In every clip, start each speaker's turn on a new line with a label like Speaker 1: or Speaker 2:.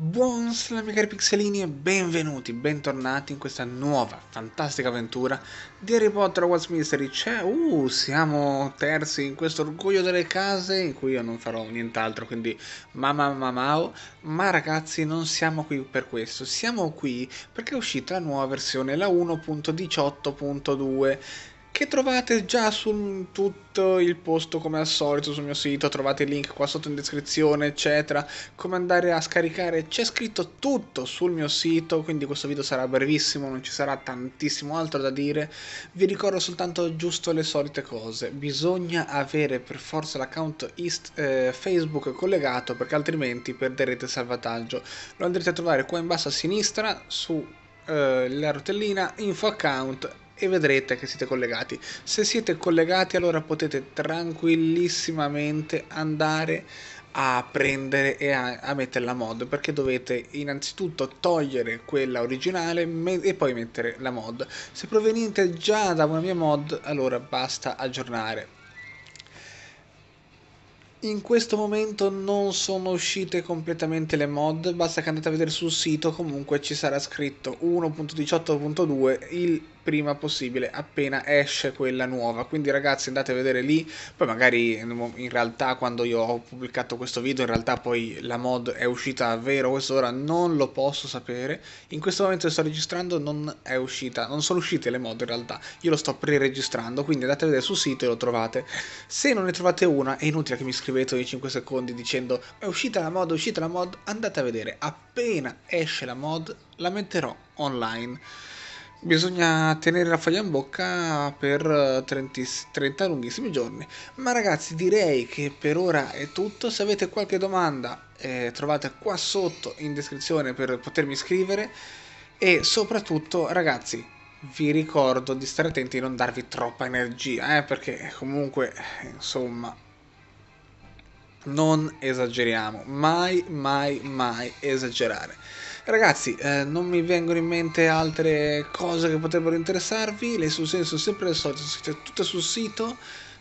Speaker 1: Buonasera cari pixelini e benvenuti, bentornati in questa nuova, fantastica avventura di Harry Potter What's Mystery C'è, uh, siamo terzi in questo orgoglio delle case in cui io non farò nient'altro, quindi mamma mamao Ma ragazzi non siamo qui per questo, siamo qui perché è uscita la nuova versione, la 1.18.2 che trovate già su tutto il posto come al solito sul mio sito, trovate il link qua sotto in descrizione eccetera, come andare a scaricare, c'è scritto tutto sul mio sito, quindi questo video sarà brevissimo, non ci sarà tantissimo altro da dire, vi ricordo soltanto giusto le solite cose, bisogna avere per forza l'account eh, Facebook collegato perché altrimenti perderete il salvataggio, lo andrete a trovare qua in basso a sinistra su eh, la rotellina info account e vedrete che siete collegati. Se siete collegati allora potete tranquillissimamente andare a prendere e a, a mettere la mod perché dovete innanzitutto togliere quella originale e poi mettere la mod se provenite già da una mia mod allora basta aggiornare in questo momento non sono uscite completamente le mod, basta che andate a vedere sul sito, comunque ci sarà scritto 1.18.2 il prima possibile appena esce quella nuova. Quindi ragazzi andate a vedere lì, poi magari in realtà quando io ho pubblicato questo video in realtà poi la mod è uscita davvero questo ora non lo posso sapere. In questo momento che sto registrando non è uscita, non sono uscite le mod in realtà, io lo sto pre-registrando, quindi andate a vedere sul sito e lo trovate. Se non ne trovate una è inutile che mi scrivete ogni 5 secondi dicendo è uscita la mod, è uscita la mod, andate a vedere, appena esce la mod la metterò online bisogna tenere la foglia in bocca per 30, eh, 30, lunghissimi giorni. Ma ragazzi, direi che per ora è tutto. Se avete qualche domanda, eh, trovate qua sotto in descrizione per potermi scrivere. E soprattutto, ragazzi, vi ricordo di stare attenti e non darvi troppa energia, eh, perché comunque, insomma, non esageriamo, mai, mai, mai esagerare. Ragazzi, eh, non mi vengono in mente altre cose che potrebbero interessarvi, le soluzioni sono sempre le solite, sono tutte sul sito,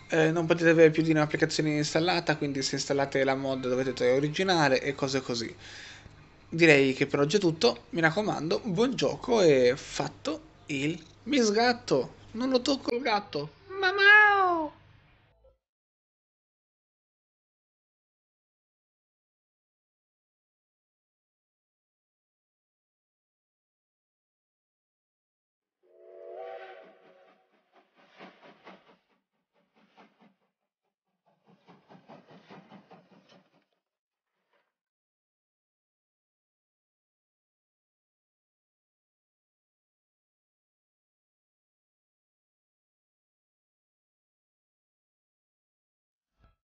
Speaker 1: eh, non potete avere più di un'applicazione installata, quindi se installate la mod dovete trovare originale e cose così. Direi che per oggi è tutto, mi raccomando, buon gioco e fatto il misgatto. Non lo tocco il gatto. Mamma!